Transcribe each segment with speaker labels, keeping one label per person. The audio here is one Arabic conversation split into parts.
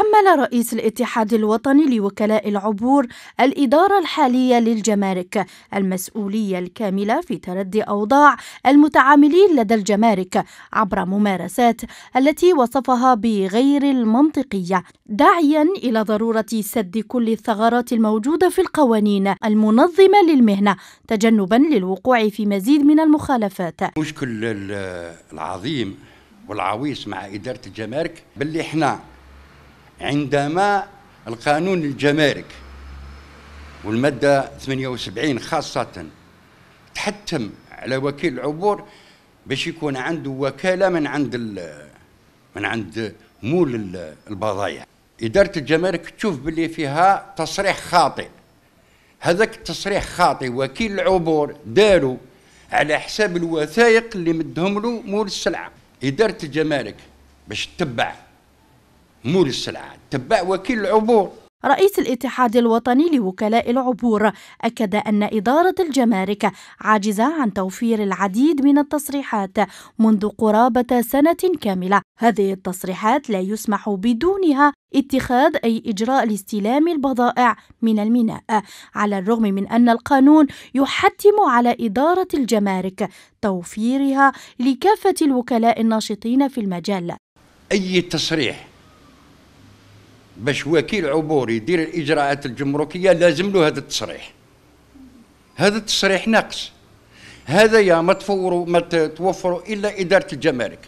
Speaker 1: حمل رئيس الاتحاد الوطني لوكلاء العبور الإدارة الحالية للجمارك المسؤولية الكاملة في تردي أوضاع المتعاملين لدى الجمارك عبر ممارسات التي وصفها بغير المنطقية داعيا إلى ضرورة سد كل الثغرات الموجودة في القوانين المنظمة للمهنة تجنبا للوقوع في مزيد من المخالفات
Speaker 2: المشكل العظيم والعويص مع إدارة الجمارك باللي احنا عندما القانون الجمارك والمادة 78 خاصة تحتم على وكيل العبور باش يكون عنده وكالة من عند من عند مول البضايع إدارة الجمارك تشوف باللي فيها تصريح خاطئ هذاك التصريح خاطئ وكيل العبور داروا على حساب الوثائق اللي مدهم له مول السلعة إدارة الجمارك باش تتبع مول السلعة تبع وكيل العبور
Speaker 1: رئيس الاتحاد الوطني لوكلاء العبور أكد أن إدارة الجمارك عاجزة عن توفير العديد من التصريحات منذ قرابة سنة كاملة هذه التصريحات لا يسمح بدونها اتخاذ أي إجراء لاستلام البضائع من الميناء على الرغم من أن القانون يحتم على إدارة الجمارك توفيرها لكافة الوكلاء الناشطين في المجال
Speaker 2: أي تصريح باش وكيل عبور يدير الاجراءات الجمركيه لازم له هذا التصريح هذا التصريح ناقص هذا يا ما تفوروا ما توفروا الا اداره الجمارك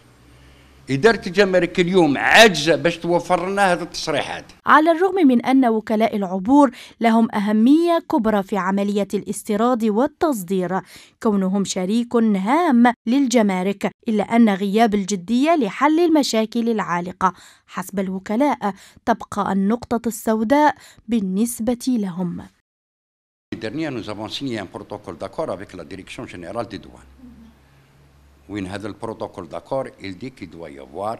Speaker 2: إدارة الجمارك اليوم عاجزة باش توفر لنا هذه التصريحات
Speaker 1: على الرغم من أن وكلاء العبور لهم أهمية كبرى في عملية الاستيراد والتصدير كونهم شريك هام للجمارك إلا أن غياب الجدية لحل المشاكل العالقة حسب الوكلاء تبقى النقطة السوداء بالنسبة لهم
Speaker 2: Dernier, nous avons signé un protocole d'accord avec la Direction générale des douanes. وين هذا البروتوكول داكور il dit qu'il doit y avoir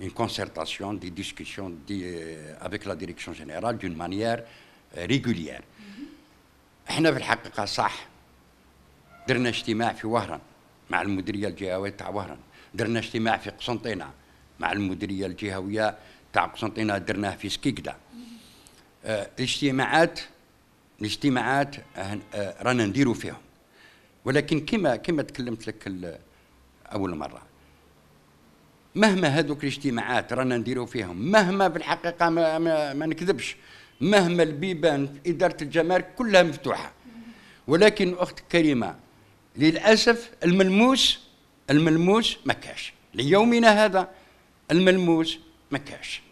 Speaker 2: une concertation des discussions euh, avec la direction générale d'une manière euh, régulière احنا في الحقيقه صح درنا اجتماع في وهران مع المديريه الجهويه تاع وهران درنا اجتماع في قسنطينه مع المديريه الجهويه تاع قسنطينه درناه في سكيكدا آه، الاجتماعات الاجتماعات آه، رانا نديروا فيهم ولكن كما كما تكلمت لك اول مره مهما هذوك الاجتماعات رانا نديرو فيهم مهما بالحقيقه ما, ما, ما نكذبش مهما البيبان في اداره الجمارك كلها مفتوحه ولكن اخت كريمه للاسف الملموس الملموس ما كاش ليومنا هذا الملموس ما كاش